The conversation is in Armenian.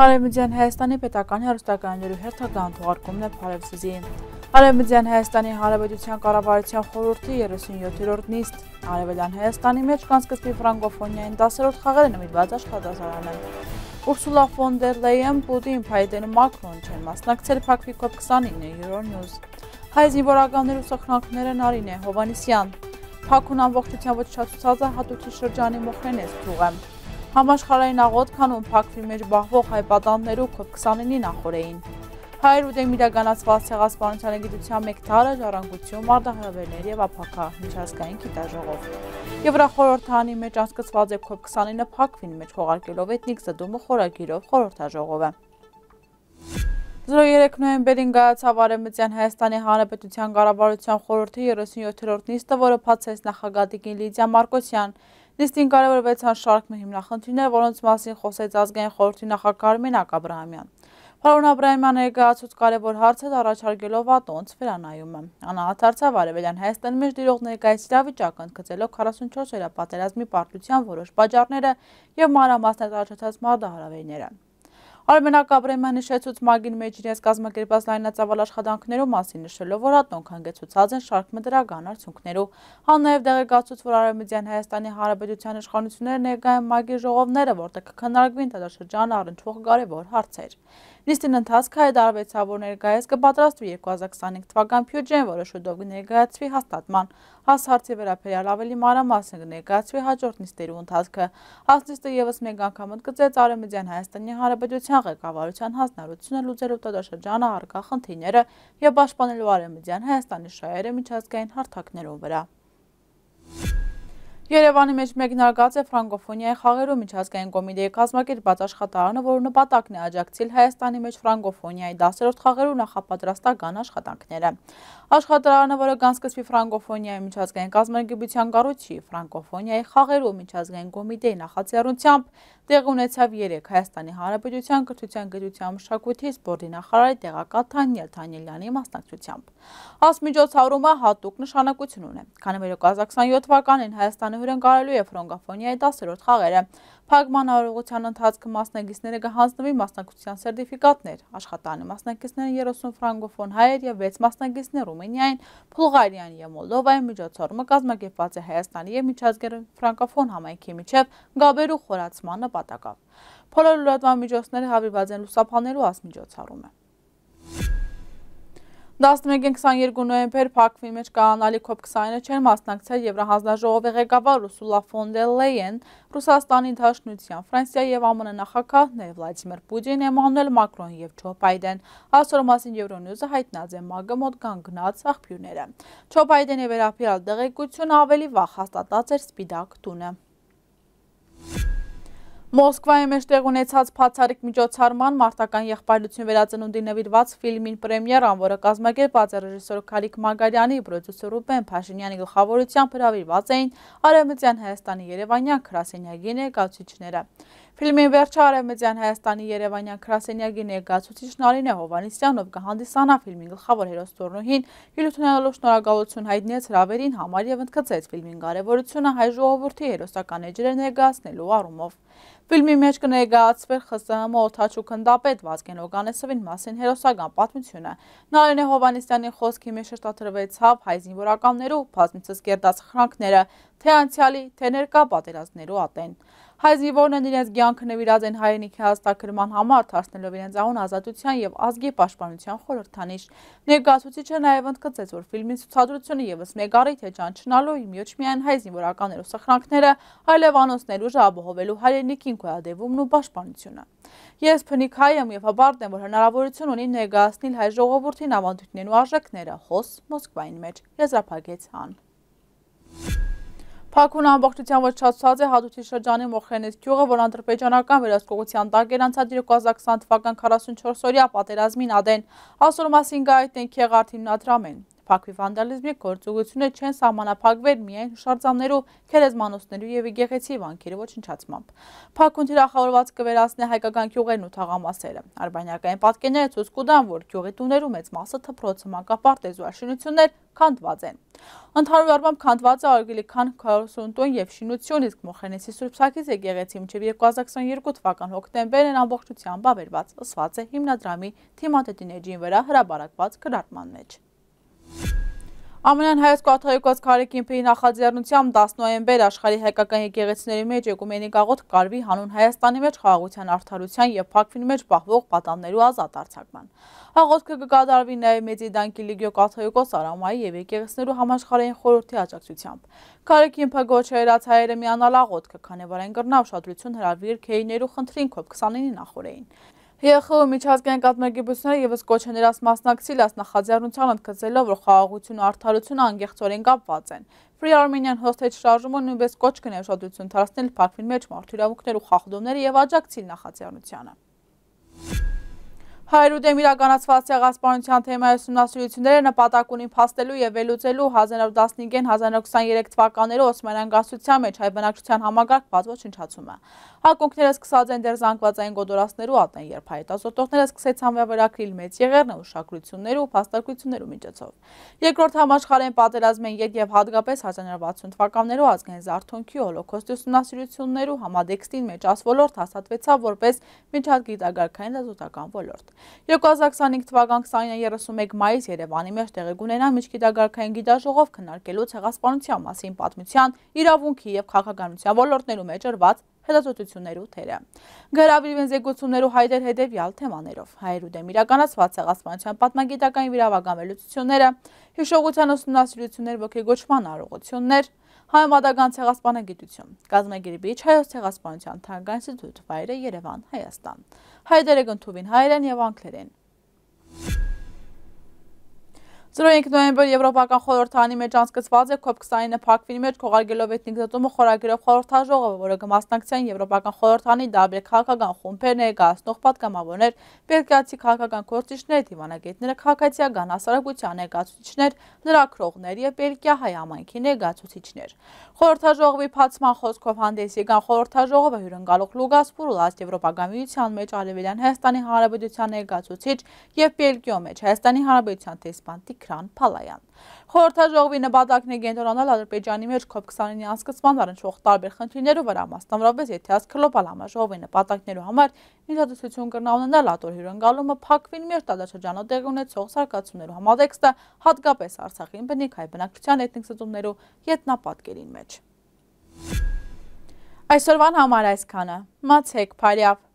Արևմտյան Հայաստանի պետական հերոստականների հերթական թողարկումն է Փարեվսուզի։ Արևմտյան Հայաստանի Հանրապետության կառավարության խորհրդի 37-րդ նիստ Արևելյան Հայաստանի մեջ կանցկացվի ֆրանկոֆոնիային 10-րդ խաղերը նվիրված աշխատասարանը։ Ուրսուլա ֆոն դեր Լեյեն, Պուտին, Փայդեն ու Մակրոն չեն մասնակցել Փակվի COP 29-ը Euronews։ Հայ զինվորականների ուսանողները Նարին է Հովանիսյան։ Փակուն ամբողջությամբ չացուցած հատուցի շրջանի մոխրեն է ցուցում։ Համաշխարհային աղոթքանում փակվի մեջ բախվող հայ պատանդներու COP29-ի նախորդեին։ Հայր ու դեմ իրականացված ցեղասպանության գիտության մեկտարը ժառանգություն մարդահրավերներ եւ ապակա միջազգային գիտաժողով։ Եվրախորհրդանի մեջ անցկացված է COP29-ը փակվին մեջ խորարկելով էթնիկ զդումը խորագիրով խորհրդաժողովը։ 03 նոյեմբերին գայացավ արեմտյան Հայաստանի Հանրապետության գարավարության խորորդի 37-րորդ նիստը, որը պացեց նախագատիկին լիդյա Մարկոսյան, Նիստին կարևորվեցան շարք մի հիմնախնդիրներ, որոնց մասին խոսեց ազգային խորհրդի նախագահ Արմենակ Աբրահամյան։ Պարոն Աբրահամյանը եկեղեցուց կարևոր հարցեր առաջարկելով ատոնց վերանայումը։ Անահատարցավ արևելյան Հայաստան մեջ դիրող ներկայիս իրավիճակը ընդգծելով 44 հերապատերազմի պարտության որոշ պատճառները եւ մանրամասներ առաջացած մարդահրավերները։ Արմենակ Աբրեմյանի շեցուց մագին մեջ իրենց կազմակերպած լայնածավալ աշխատանքներով մասին նշելով, որ հատնոնք հանգեցուցած են շարք մտրական արդյունքներով։ Հան նաև դեղեկացուց, որ Արևմտյան Հայաստանի Հանրապետության իշխանությունները ներկայ են մագի ժողովները, որտեղ կքննարկվին տարաշրջանը առնչվող կարևոր հարցեր։ Նիստին ընթացքը հայտարարվեցավ, որ ներկայացքը պատրաստվի 2025 թվական բյուջեն, որը շուտով կներկայացվի հաստատման։ Հաս հարցի վերաբերյալ ավելի մանրամասն կներկայացվի հաջորդ նիստերու ընթացքը։ Հաս նիստը ևս մեկ անգամ ընդգծեց Արևմտյան Հայաստանի Հանրապետության ղեկավարության հանձնարարությունը լուծելու տարածաշրջանը արկա խնդիրները եւ պաշտպանելու Արևմտյան Հայաստանի շահերը միջազգային հարթակներով վրա։ Երևանի մեջ մեկնարկած է ֆրանկոֆոնիայի խաղերու միջազգային կոմիտեի կազմակերպած աշխատարանը, որը նպատակն է աջակցել Հայաստանի մեջ ֆրանկոֆոնիայի 10-րդ խաղերու նախապատրաստական աշխատանքները։ Աշխատարանը, որը կանսկսվի ֆրանկոֆոնիայի միջազգային կազմակերպության կառույցի ֆրանկոֆոնիայի խաղերու միջազգային կոմիտեի նախաձեռնությամբ, տեղի ունեցավ 3 Հայաստանի Հանրապետության կրթության գիտության մշակույթի սպորտի նախարարի տեղակալ Թանյել Թանյելյանի մասնակցությամբ։ Աս միջոցառումը հատուկ նշանակություն ունի, քանի որ 2027 թվականին Հայաստանը հյուրընկալելու է ֆրոնգաֆոնիայի 10-րդ խաղերը։ Փակման արողության ընթացքը մասնակիցները կհանձնվի մասնակցության սերտիֆիկատներ, աշխատանի մասնակիցները 30 ֆրանգոֆոն հայեր եւ 6 մասնակիցներ Ռումինիային, Բուլղարիան եւ Մոլդովայի միջոցառումը կազմակերպված է Հայաստանի եւ միջազգային ֆրանկոֆոն համայնքի միջև գաբերու խորացման նպատակով։ Բոլոր լրատվամիջոցները հավիվաձեն լուսաբանելու ասմիջոցառում է։ 11-ին 22 նոյեմբեր Փակվի մեջ կանալի COP29-ը չեն մասնակցել Եվրահանձնաժողովի ղեկավար Ուրսուլա ֆոն դեր Լեյեն, Ռուսաստանի Դաշնության, Ֆրանսիա եւ ԱՄՆ նախագահներ Վլադիմիր Պուտին, Էմանուել Մակրոն եւ Ջո Բայդեն։ Այսօր մասին Euronews-ը հայտնած է ՄԱԳ-ը մոտ կանգնած աղբյուրները։ Ջո Բայդենի վերապիրալ տեղեկությունը ավելի վաղ հաստատած էր Սպիտակ տունը։ Մոսկվայի մեջ տեղ ունեցած փացարիք միջոցառման մարտական եղբայրություն վերածնունդի նվիրված ֆիլմին պրեմիերան, որը կազմակերպած է ռեժիսոր Քարիկ Մագարյանի, պրոդյուսեր Ռուբեն Փաշինյանի գլխավորությամբ հրավիրված էին Արևմտյան Հայաստանի Երևանյան Քրասենյակի ներկայացուցիչները։ Ֆիլմի վերջը Արևմտյան Հայաստանի Երևանյան քրասենյակի ներկայացուցիչ Նարինե Հովանեսյանով կհանդիսանա ֆիլմի գլխավոր հերոս Տորնուհին, հյուրությունանալով շնորհակալություն հայտնեց հրավերին համար եւ ընդգծեց ֆիլմի կարեւորությունը հայ ժողովրդի հերոսական էջերը ներկայացնելու առումով։ Ֆիլմի մեջ կներկայացվեր ԽՍՀՄ օթաչու քնդապետ Վազգեն Օգանեսովին մասին հերոսական պատմությունը։ Նարինե Հովանեսյանի խոսքի մեջ շեշտադրվեցավ հայ զինվորականներու բազմիցս գերդասխրանքները, թե անցյալի, թե ներկա պատերազմներու ատեն։ Հայ զինվորներն իրենց կյանքը նվիրած են հայրենիքի հաստակրման համար, դարձնելով իրենց ահուն ազատության եւ ազգի պաշտպանության խորհրդանիշ։ Ներկայացուցիչը նաեւ ընդգծեց, որ ֆիլմի ցուցադրությունը եւս մեկ առիթ է ճանչնալու ոչ միայն հայ զինվորականներու սխրանքները, այլև անոնցներու ժաբահովելու հայրենիքին գոյատևումն ու պաշտպանությունը։ Ես փնիկ հայ եմ եւ հպարտ եմ, որ հնարավորություն ունի ներկայացնել հայ ժողովրդին ավանդույթներն ու արժեքները հոս Մոսկվային մեջ։ Եզրափակեց հան։ Փակուն ամբողջությամբ ոչացած է Հադութի շրջանի Մոխրենից գյուղը, որ անդրպեջանական վերահսկողության տակ էր անցած 2020 թվական 44 օրյա պատերազմին ադեն։ Այսօր մասին գայտ ենք եղարդ հիմնադրամեն։ Բաքվի վանդալիզմի գործողությունը չեն սահմանափակվել միայն հուշարձաններու, քերեզմանոցներու եւ իգեղեցի վանքերի ոչնչացմամբ։ Փակուն թիրախավորված կվերացնի հայկական քյուղերն ու թաղամասերը։ Արբանյակային պատկերները ցույց կտան, որ քյուղի տուներու մեծ մասը թփրոց մանկապարտ զուաշինություններ քանդված են։ Ընդհանուր առմամբ քանդվածը արգելի քան 40 տոն եւ շինություն, իսկ Մոխրենեսի Սուրբսակից եկեղեցի մինչեւ 2022 թվական հոկտեմբերն ամբողջությամբ ավերված ըսված է հիմնադրամի թիմատետինեջին վրա հրաբարակված գրառման մեջ։ Ամենան հայոց կաթողիկոս քարեկիմպի նախաձեռնությամբ 10 նոյեմբեր աշխարհի հայկական եկեղեցիների մեջ եկումենի գաղութ կարվի հանուն Հայաստանի մեջ խաղաղության արդարության եւ փակվին մեջ պահվող պատաններու ազատ արձակման։ Հաղորդքը կկատարվի նաեւ Մեծի Դանկի Լիգիո կաթողիկոս Արամայի եւ եկեղեցիներու համաշխարհային խորհրդի աջակցությամբ։ Քարեկիմպը գոչերած հայերը միանալ աղոթքը քանեվար են կրնավ շադրություն հրավիր քեյներու խնդրին COP29 նախորեին։ ԵԽ-ը միջազգային կազմակերպությունները եւս կոչ է ներած մասնակցել աս նախաձեռնության ընդգծելով, որ խաղաղությունը արդարությունը անգեղծորեն կապված են։ Free Armenian Hostage շարժումը նույնպես կոչ կներ ուշադրություն դարձնել փակվին մեջ մարդու իրավունքներ ու խախտումները եւ աջակցել նախաձեռնությանը։ Հայրուդեմ իրականացված եղասպանության թեմայի ուսումնասիրությունները նպատակ ունին փաստելու եւ ելուցելու 1915-ին 1923 թվականներու Օսմանյան գաղթության մեջ հայ բնակչության համագարկված ոչնչացումը։ Հակունքները սկսած են դեր զանգվածային գոտորածներու ատեն, երբ հայտազոտողները սկսեցան վերագրիլ մեծ եղերն ու շակրություններու փաստարկություններու միջոցով։ Երկրորդ համաշխարհային պատերազմի ետ եւ հատկապես 1960 թվականներու ազգային զարթոնքի հոլոկոստի ուսումնասիրություններու համադեքստին մեջ ասվոլորտ հաստատվեցավ որպես միջազգային գիտակարգային լեզուտական ոլորտ։ 2025 թվական 2931 մայիս Երևանի մեջ տեղի կունենա միջգիտակարգային գիտաժողով քննարկելուց հեղասպանության մասին պատմության, իրավունքի եւ քաղաքականության ոլորտներում էջրված հետազոտություններու թերը։ Գրավիրվեն զեկուցումներու հայտեր հետևյալ թեմաներով։ Հայերու դեմ իրականացված ցեղասպանության պատմագիտական վիրավագամելությունները, հիշողության ուսումնասիրություններ, ոգեգոճման արողություններ, Հայոմադական ցեղասպանագիտություն, Գազագերբիչ հայոց ցեղասպանության թանգարան ինստիտուտ, վայրը Երևան, Հայաստան։ Հայդերը գնդուվին հայերեն եւ անգլերեն։ Զրոյինք նոյեմբեր Եվրոպական խորհրդանի մեջ անցկցված է COP29 փակվինի մեջ քողարկելով էթնիկ զտումը խորագրով խորհրդաժողովը, որը կմասնակցային Եվրոպական խորհրդանի դաբել քաղաքական խումբեր ներկայացնող պատգամավորներ, բելգիացի քաղաքական գործիչներ, դիվանագետները, քաղաքացիական հասարակության ներկայացուցիչներ, լրագրողներ եւ Բելգիա հայ համայնքի ներկայացուցիչներ։ Խորհրդաժողովի փացման խոսքով հանդես եկան խորհրդաժողովը հյուրընկալող Լուգաս Պուրուլաս Եվրոպական միության մեջ Արևելյան Հայաստանի Հանրապետության ներկայացուցիչ եւ Բելգիոյի մեջ Հայաստանի Հանրապետության տեսփանտիկ Վիկրան Փալայան։ Խորհրդաժողովի նպատակն է կենտրոնանալ Ադրբեջանի մեջ COP29-ի անցկացման առնչվող տարբեր խնդիրներով վրա, մասնավորապես եթեաս գլոբալ համաժողովի նպատակներու համար միջադասություն կրնա ունենալ ատոր հյուրընկալումը փակվին մեր տարածաշրջանով տեղ ունեցող սարկացումներու համատեքստը, հատկապես Արցախին բնիկ հայ բնակչության էթնիկ ստումներու ետնապատկերին մեջ։ Այսօրվան համար այսքանը։ Մացեք, բարյավ։